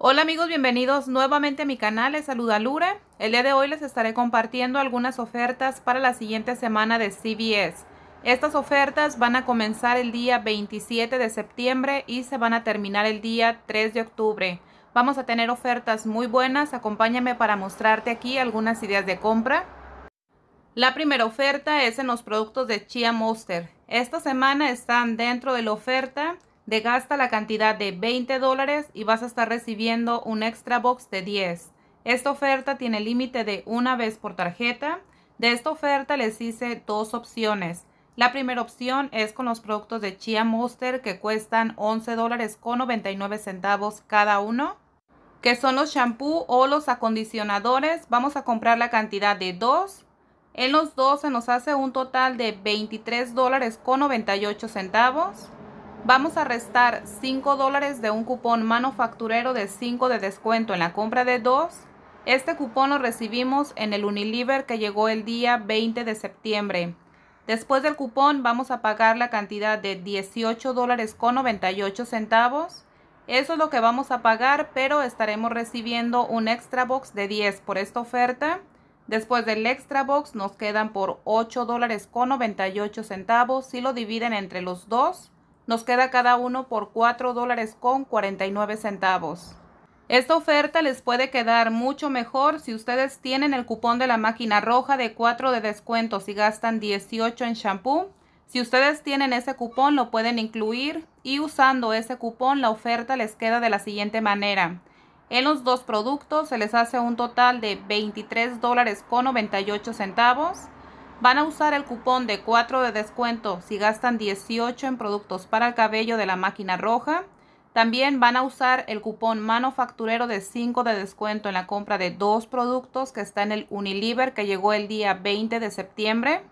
Hola amigos, bienvenidos nuevamente a mi canal, es saluda Lure. El día de hoy les estaré compartiendo algunas ofertas para la siguiente semana de CBS. Estas ofertas van a comenzar el día 27 de septiembre y se van a terminar el día 3 de octubre. Vamos a tener ofertas muy buenas, acompáñame para mostrarte aquí algunas ideas de compra. La primera oferta es en los productos de Chia Monster. Esta semana están dentro de la oferta de gasta la cantidad de 20 dólares y vas a estar recibiendo un extra box de 10. Esta oferta tiene límite de una vez por tarjeta. De esta oferta les hice dos opciones. La primera opción es con los productos de Chia Monster que cuestan 11 dólares con 99 centavos cada uno, que son los shampoo o los acondicionadores. Vamos a comprar la cantidad de dos. En los dos se nos hace un total de 23 dólares con 98 centavos. Vamos a restar 5 dólares de un cupón manufacturero de 5 de descuento en la compra de 2. Este cupón lo recibimos en el Unilever que llegó el día 20 de septiembre. Después del cupón vamos a pagar la cantidad de 18 dólares con 98 centavos. Eso es lo que vamos a pagar, pero estaremos recibiendo un extra box de 10 por esta oferta. Después del extra box nos quedan por 8 dólares con 98 centavos si lo dividen entre los dos nos queda cada uno por 4 dólares con 49 centavos. Esta oferta les puede quedar mucho mejor si ustedes tienen el cupón de la máquina roja de 4 de descuento y gastan 18 en shampoo. Si ustedes tienen ese cupón lo pueden incluir y usando ese cupón la oferta les queda de la siguiente manera. En los dos productos se les hace un total de 23 dólares con 98 centavos. Van a usar el cupón de 4 de descuento si gastan 18 en productos para el cabello de la máquina roja. También van a usar el cupón manufacturero de 5 de descuento en la compra de dos productos que está en el Unilever que llegó el día 20 de septiembre.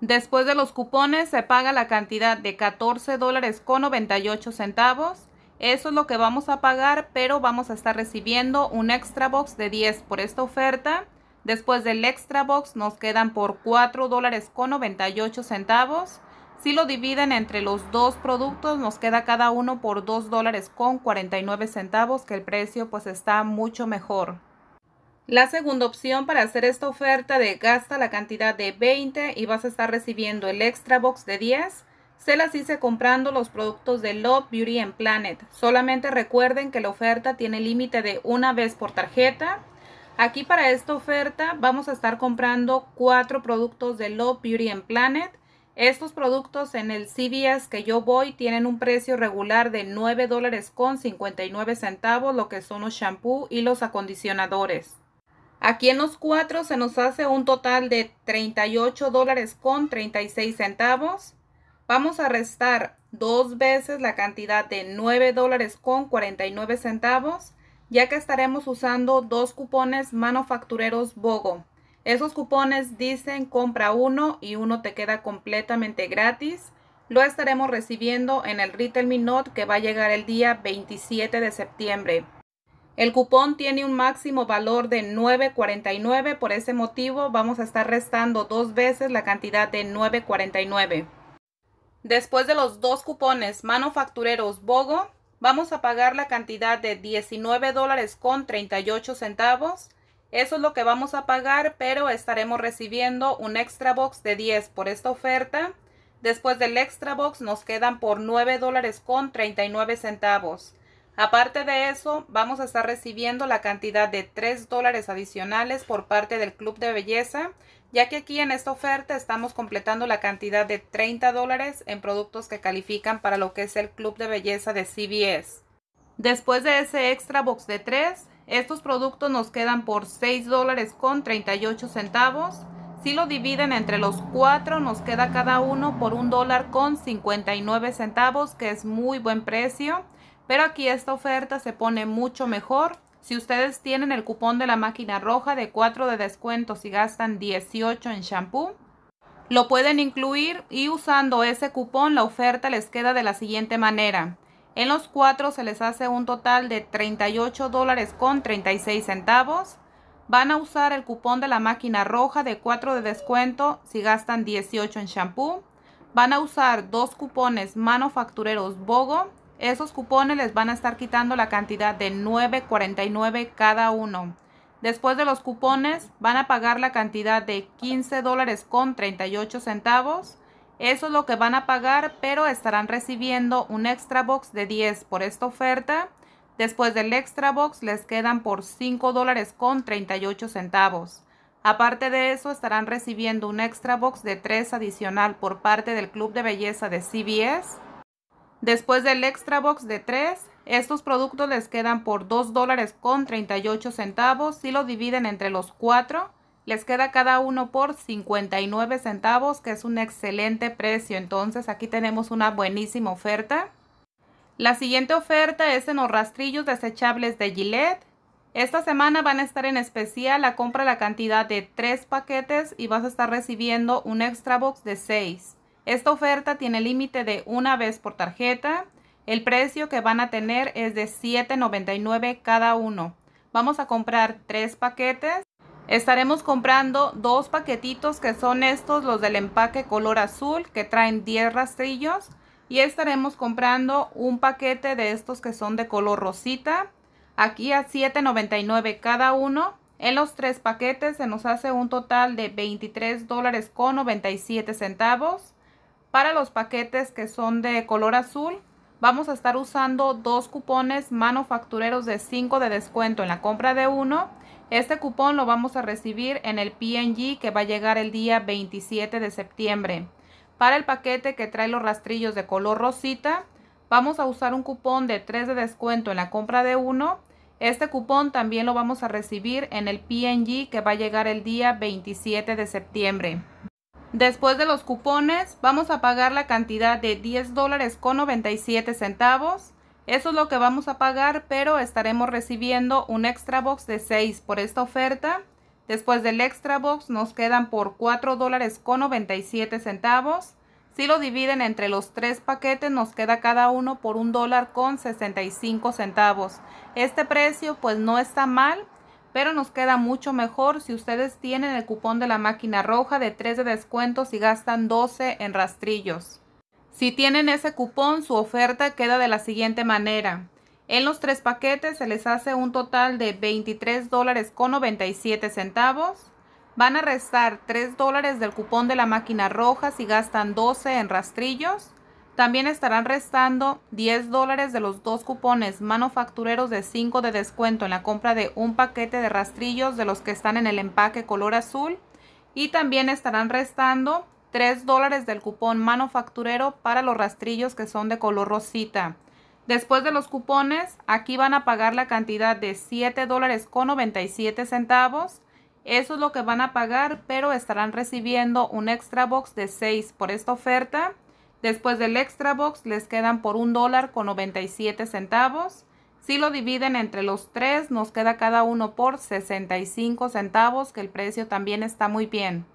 Después de los cupones se paga la cantidad de 14 dólares con 98 centavos. Eso es lo que vamos a pagar, pero vamos a estar recibiendo un extra box de 10 por esta oferta. Después del extra box nos quedan por 4 dólares con 98 centavos. Si lo dividen entre los dos productos nos queda cada uno por 2 dólares con 49 centavos que el precio pues está mucho mejor. La segunda opción para hacer esta oferta de gasta la cantidad de 20 y vas a estar recibiendo el extra box de 10. Se las hice comprando los productos de Love Beauty and Planet. Solamente recuerden que la oferta tiene límite de una vez por tarjeta. Aquí para esta oferta vamos a estar comprando cuatro productos de Love Beauty and Planet. Estos productos en el CVS que yo voy tienen un precio regular de $9.59 dólares con centavos, lo que son los shampoo y los acondicionadores. Aquí en los cuatro se nos hace un total de $38.36. dólares con centavos. Vamos a restar dos veces la cantidad de $9.49. dólares con centavos ya que estaremos usando dos cupones manufactureros BOGO. Esos cupones dicen compra uno y uno te queda completamente gratis. Lo estaremos recibiendo en el Retail Minute que va a llegar el día 27 de septiembre. El cupón tiene un máximo valor de 9.49, por ese motivo vamos a estar restando dos veces la cantidad de 9.49. Después de los dos cupones manufactureros BOGO, vamos a pagar la cantidad de 19 dólares con 38 centavos. Eso es lo que vamos a pagar, pero estaremos recibiendo un extra box de 10 por esta oferta. Después del extra box nos quedan por 9 dólares con 39 centavos. Aparte de eso, vamos a estar recibiendo la cantidad de 3 dólares adicionales por parte del Club de Belleza, ya que aquí en esta oferta estamos completando la cantidad de 30 dólares en productos que califican para lo que es el Club de Belleza de CBS. Después de ese extra box de 3, estos productos nos quedan por 6 dólares con 38 centavos. Si lo dividen entre los 4 nos queda cada uno por un dólar con 59 centavos, que es muy buen precio. Pero aquí esta oferta se pone mucho mejor. Si ustedes tienen el cupón de la máquina roja de 4 de descuento si gastan 18 en shampoo, lo pueden incluir y usando ese cupón la oferta les queda de la siguiente manera. En los 4 se les hace un total de 38 dólares con 36 centavos. Van a usar el cupón de la máquina roja de 4 de descuento si gastan 18 en shampoo. Van a usar dos cupones manufactureros BOGO esos cupones les van a estar quitando la cantidad de 9.49 cada uno. Después de los cupones van a pagar la cantidad de $15.38. con Eso es lo que van a pagar, pero estarán recibiendo un extra box de 10 por esta oferta. Después del extra box les quedan por $5.38. con centavos. Aparte de eso, estarán recibiendo un extra box de 3 adicional por parte del Club de Belleza de CBS Después del extra box de 3, estos productos les quedan por dos dólares con 38 centavos. Si lo dividen entre los 4, les queda cada uno por 59 centavos, que es un excelente precio. Entonces aquí tenemos una buenísima oferta. La siguiente oferta es en los rastrillos desechables de Gillette. Esta semana van a estar en especial la compra la cantidad de 3 paquetes y vas a estar recibiendo un extra box de 6. Esta oferta tiene límite de una vez por tarjeta. El precio que van a tener es de $7.99 cada uno. Vamos a comprar tres paquetes. Estaremos comprando dos paquetitos que son estos, los del empaque color azul, que traen 10 rastrillos. Y estaremos comprando un paquete de estos que son de color rosita. Aquí a $7.99 cada uno. En los tres paquetes se nos hace un total de $23.97. con centavos. Para los paquetes que son de color azul, vamos a estar usando dos cupones manufactureros de 5 de descuento en la compra de uno. Este cupón lo vamos a recibir en el PNG que va a llegar el día 27 de septiembre. Para el paquete que trae los rastrillos de color rosita, vamos a usar un cupón de 3 de descuento en la compra de uno. Este cupón también lo vamos a recibir en el PNG que va a llegar el día 27 de septiembre. Después de los cupones, vamos a pagar la cantidad de 10 dólares con 97 centavos. Eso es lo que vamos a pagar, pero estaremos recibiendo un extra box de 6 por esta oferta. Después del extra box nos quedan por $4.97. dólares con 97 centavos. Si lo dividen entre los tres paquetes nos queda cada uno por un dólar con 65 centavos. Este precio pues no está mal pero nos queda mucho mejor si ustedes tienen el cupón de la máquina roja de 3 de descuento si gastan 12 en rastrillos. Si tienen ese cupón, su oferta queda de la siguiente manera. En los tres paquetes se les hace un total de $23.97. dólares con centavos. Van a restar 3 dólares del cupón de la máquina roja si gastan 12 en rastrillos. También estarán restando 10 dólares de los dos cupones manufactureros de 5 de descuento en la compra de un paquete de rastrillos de los que están en el empaque color azul. Y también estarán restando 3 dólares del cupón manufacturero para los rastrillos que son de color rosita. Después de los cupones, aquí van a pagar la cantidad de 7 dólares con 97 centavos. Eso es lo que van a pagar, pero estarán recibiendo un extra box de 6 por esta oferta. Después del extra box les quedan por un dólar con 97 centavos. Si lo dividen entre los tres, nos queda cada uno por 65 centavos, que el precio también está muy bien.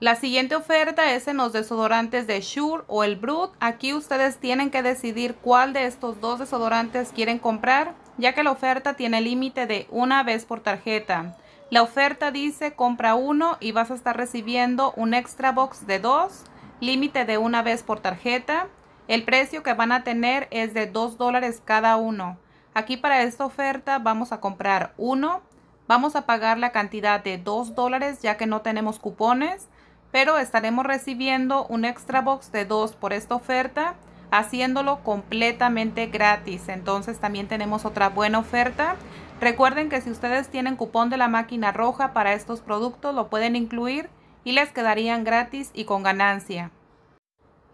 La siguiente oferta es en los desodorantes de Shure o el Brut. Aquí ustedes tienen que decidir cuál de estos dos desodorantes quieren comprar, ya que la oferta tiene límite de una vez por tarjeta. La oferta dice compra uno y vas a estar recibiendo un extra box de dos límite de una vez por tarjeta. El precio que van a tener es de 2 dólares cada uno. Aquí para esta oferta vamos a comprar uno. Vamos a pagar la cantidad de 2 dólares ya que no tenemos cupones, pero estaremos recibiendo un extra box de 2 por esta oferta, haciéndolo completamente gratis. Entonces también tenemos otra buena oferta. Recuerden que si ustedes tienen cupón de la máquina roja para estos productos, lo pueden incluir y les quedarían gratis y con ganancia.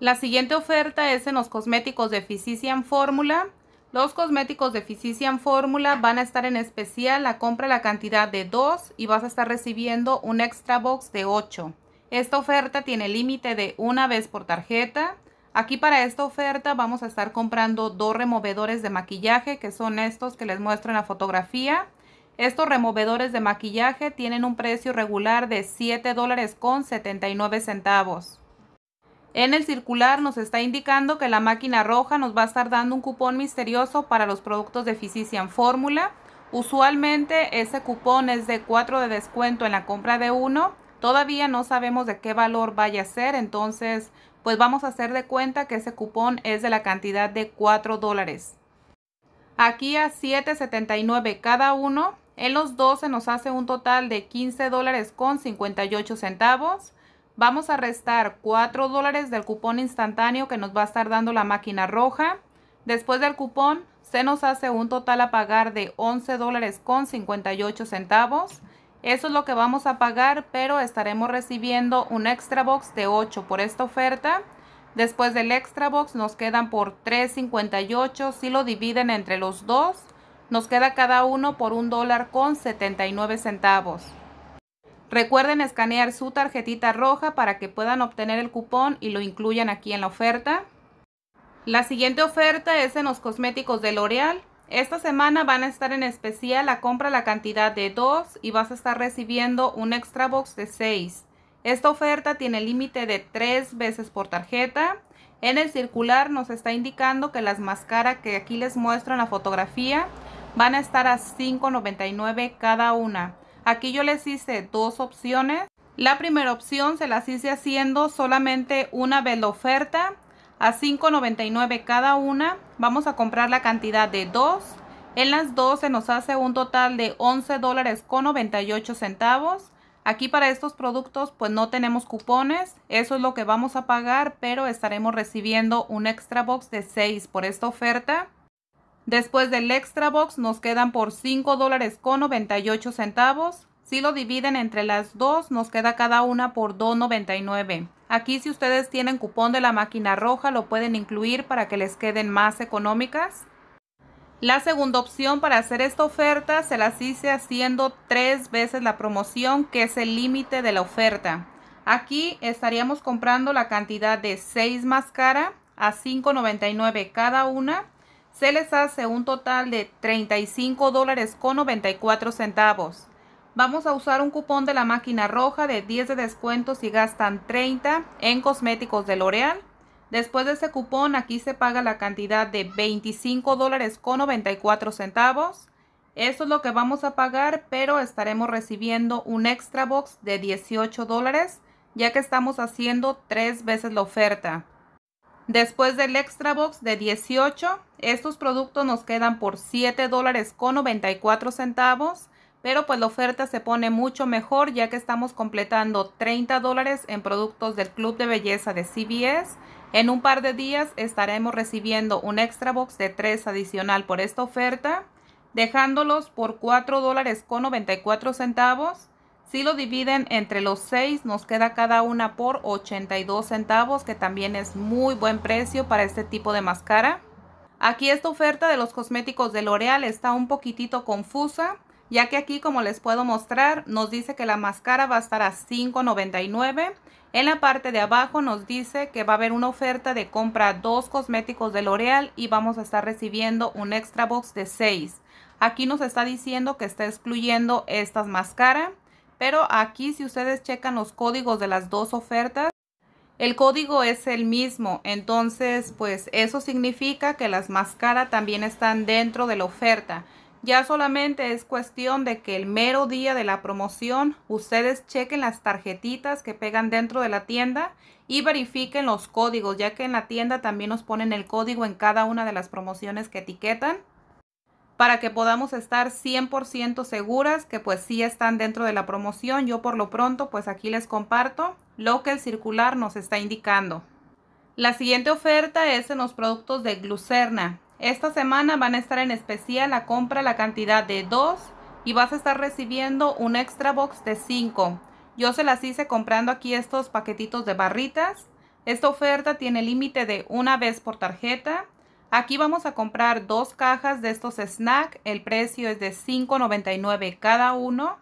La siguiente oferta es en los cosméticos de Physician Formula. Los cosméticos de Physician Formula van a estar en especial la compra la cantidad de 2 y vas a estar recibiendo un extra box de 8. Esta oferta tiene límite de una vez por tarjeta. Aquí para esta oferta vamos a estar comprando dos removedores de maquillaje que son estos que les muestro en la fotografía. Estos removedores de maquillaje tienen un precio regular de $7.79. En el circular nos está indicando que la máquina roja nos va a estar dando un cupón misterioso para los productos de Physician Fórmula. Usualmente ese cupón es de 4 de descuento en la compra de uno. Todavía no sabemos de qué valor vaya a ser, entonces pues vamos a hacer de cuenta que ese cupón es de la cantidad de 4 dólares. Aquí a 7.79 cada uno en los se nos hace un total de 15 dólares con 58 centavos. Vamos a restar 4 dólares del cupón instantáneo que nos va a estar dando la máquina roja. Después del cupón se nos hace un total a pagar de 11 dólares con 58 centavos. Eso es lo que vamos a pagar, pero estaremos recibiendo un extra box de 8 por esta oferta. Después del extra box nos quedan por 3.58 si lo dividen entre los dos nos queda cada uno por un dólar con 79 centavos. Recuerden escanear su tarjetita roja para que puedan obtener el cupón y lo incluyan aquí en la oferta. La siguiente oferta es en los cosméticos de L'Oreal. Esta semana van a estar en especial la compra la cantidad de 2 y vas a estar recibiendo un extra box de 6. Esta oferta tiene límite de 3 veces por tarjeta. En el circular nos está indicando que las máscaras que aquí les muestro en la fotografía van a estar a 5.99 cada una. Aquí yo les hice dos opciones. La primera opción se las hice haciendo solamente una vez la oferta a 5.99 cada una. Vamos a comprar la cantidad de dos. En las dos se nos hace un total de $11.98. dólares con centavos. Aquí para estos productos pues no tenemos cupones, eso es lo que vamos a pagar, pero estaremos recibiendo un extra box de 6 por esta oferta. Después del extra box nos quedan por 5 dólares con centavos. Si lo dividen entre las dos, nos queda cada una por 2.99. Aquí si ustedes tienen cupón de la máquina roja, lo pueden incluir para que les queden más económicas. La segunda opción para hacer esta oferta se las hice haciendo tres veces la promoción, que es el límite de la oferta. Aquí estaríamos comprando la cantidad de 6 cara a 5.99 cada una se les hace un total de 35 dólares con 94 centavos. Vamos a usar un cupón de la máquina roja de 10 de descuento si gastan 30 en cosméticos de L'Oreal. Después de ese cupón aquí se paga la cantidad de 25 dólares con 94 centavos. Eso es lo que vamos a pagar, pero estaremos recibiendo un extra box de 18 dólares, ya que estamos haciendo tres veces la oferta. Después del extra box de 18, estos productos nos quedan por 7 dólares con 94 centavos. Pero pues la oferta se pone mucho mejor ya que estamos completando 30 dólares en productos del Club de Belleza de CBS. En un par de días estaremos recibiendo un extra box de 3 adicional por esta oferta, dejándolos por 4 dólares con 94 centavos. Si lo dividen entre los 6, nos queda cada una por 82 centavos, que también es muy buen precio para este tipo de máscara. Aquí esta oferta de los cosméticos de L'Oreal está un poquitito confusa, ya que aquí como les puedo mostrar, nos dice que la máscara va a estar a $5.99. En la parte de abajo nos dice que va a haber una oferta de compra dos cosméticos de L'Oreal y vamos a estar recibiendo un extra box de 6. Aquí nos está diciendo que está excluyendo estas máscaras. Pero aquí si ustedes checan los códigos de las dos ofertas, el código es el mismo, entonces pues eso significa que las máscaras también están dentro de la oferta. Ya solamente es cuestión de que el mero día de la promoción ustedes chequen las tarjetitas que pegan dentro de la tienda y verifiquen los códigos, ya que en la tienda también nos ponen el código en cada una de las promociones que etiquetan para que podamos estar 100% seguras que pues sí están dentro de la promoción. Yo por lo pronto pues aquí les comparto lo que el circular nos está indicando. La siguiente oferta es en los productos de Glucerna. Esta semana van a estar en especial la compra la cantidad de 2 y vas a estar recibiendo un extra box de 5. Yo se las hice comprando aquí estos paquetitos de barritas. Esta oferta tiene límite de una vez por tarjeta Aquí vamos a comprar dos cajas de estos snacks. El precio es de $5.99 cada uno.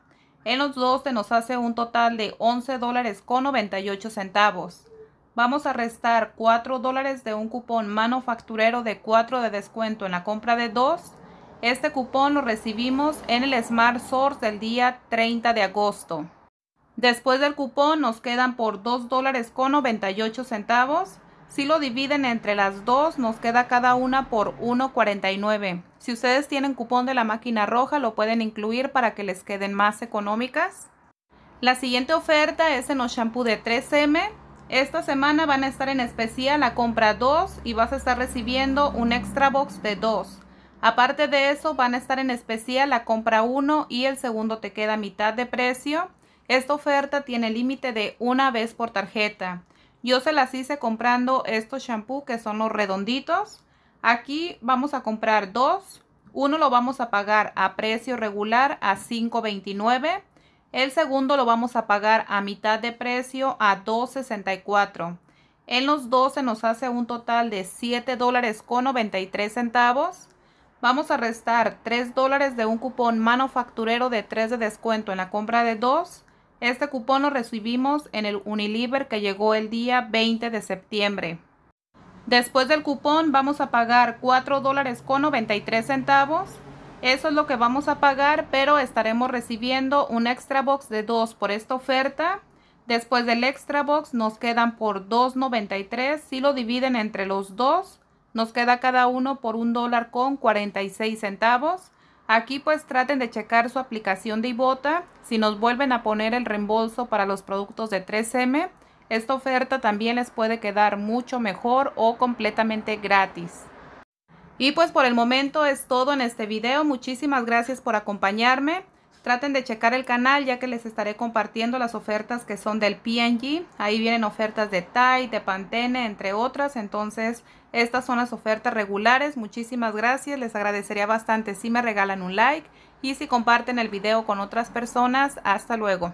En los dos se nos hace un total de $11.98. Vamos a restar 4 de un cupón manufacturero de 4 de descuento en la compra de dos. Este cupón lo recibimos en el Smart Source del día 30 de agosto. Después del cupón nos quedan por $2.98 si lo dividen entre las dos, nos queda cada una por 1.49. Si ustedes tienen cupón de la máquina roja, lo pueden incluir para que les queden más económicas. La siguiente oferta es en los shampoo de 3M. Esta semana van a estar en especial la compra 2 y vas a estar recibiendo un extra box de 2. Aparte de eso, van a estar en especial la compra 1 y el segundo te queda a mitad de precio. Esta oferta tiene límite de una vez por tarjeta. Yo se las hice comprando estos shampoos que son los redonditos. Aquí vamos a comprar dos. Uno lo vamos a pagar a precio regular a $5.29. El segundo lo vamos a pagar a mitad de precio a $2.64. En los dos se nos hace un total de $7 dólares con centavos. Vamos a restar $3 dólares de un cupón manufacturero de 3 de descuento en la compra de dos. Este cupón lo recibimos en el Unilever que llegó el día 20 de septiembre. Después del cupón vamos a pagar 4 dólares con 93 centavos. Eso es lo que vamos a pagar, pero estaremos recibiendo un extra box de 2 por esta oferta. Después del extra box nos quedan por 2.93. Si lo dividen entre los dos, nos queda cada uno por un dólar con 46 centavos. Aquí pues traten de checar su aplicación de Ibota. Si nos vuelven a poner el reembolso para los productos de 3M, esta oferta también les puede quedar mucho mejor o completamente gratis. Y pues por el momento es todo en este video. Muchísimas gracias por acompañarme. Traten de checar el canal ya que les estaré compartiendo las ofertas que son del PNG. Ahí vienen ofertas de TAI, de Pantene, entre otras. Entonces, estas son las ofertas regulares. Muchísimas gracias. Les agradecería bastante si me regalan un like y si comparten el video con otras personas. Hasta luego.